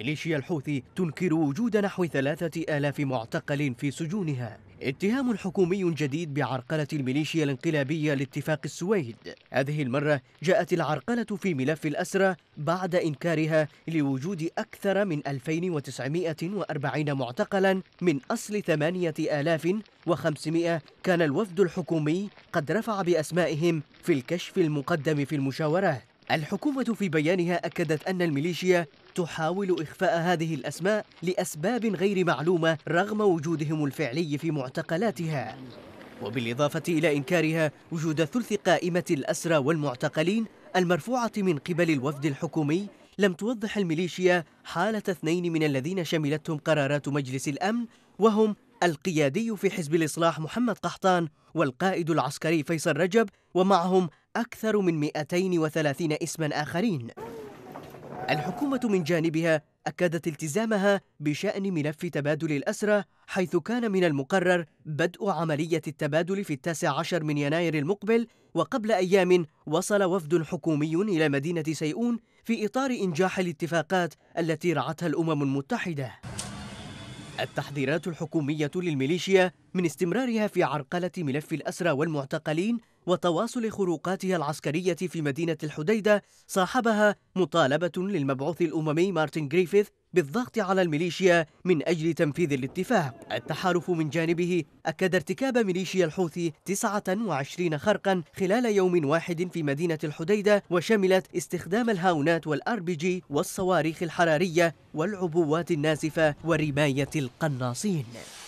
ميليشيا الحوثي تنكر وجود نحو ثلاثة آلاف معتقل في سجونها اتهام حكومي جديد بعرقلة الميليشيا الانقلابية لاتفاق السويد هذه المرة جاءت العرقلة في ملف الأسرة بعد إنكارها لوجود أكثر من 2940 معتقلا من أصل 8500 كان الوفد الحكومي قد رفع بأسمائهم في الكشف المقدم في المشاورات الحكومة في بيانها أكدت أن الميليشيا تحاول إخفاء هذه الأسماء لأسباب غير معلومة رغم وجودهم الفعلي في معتقلاتها وبالإضافة إلى إنكارها وجود ثلث قائمة الأسرى والمعتقلين المرفوعة من قبل الوفد الحكومي لم توضح الميليشيا حالة اثنين من الذين شملتهم قرارات مجلس الأمن وهم القيادي في حزب الإصلاح محمد قحطان والقائد العسكري فيصل رجب ومعهم أكثر من 230 اسما آخرين الحكومة من جانبها أكدت التزامها بشأن ملف تبادل الأسرى حيث كان من المقرر بدء عملية التبادل في التاسع عشر من يناير المقبل وقبل أيام وصل وفد حكومي إلى مدينة سيئون في إطار إنجاح الاتفاقات التي رعتها الأمم المتحدة التحذيرات الحكومية للميليشيا من استمرارها في عرقلة ملف الأسرى والمعتقلين وتواصل خروقاتها العسكرية في مدينة الحديدة صاحبها مطالبة للمبعوث الأممي مارتن غريفيث بالضغط على الميليشيا من أجل تنفيذ الاتفاق التحالف من جانبه أكد ارتكاب ميليشيا الحوثي 29 خرقا خلال يوم واحد في مدينة الحديدة وشملت استخدام الهاونات والآر بي جي والصواريخ الحرارية والعبوات النازفة ورماية القناصين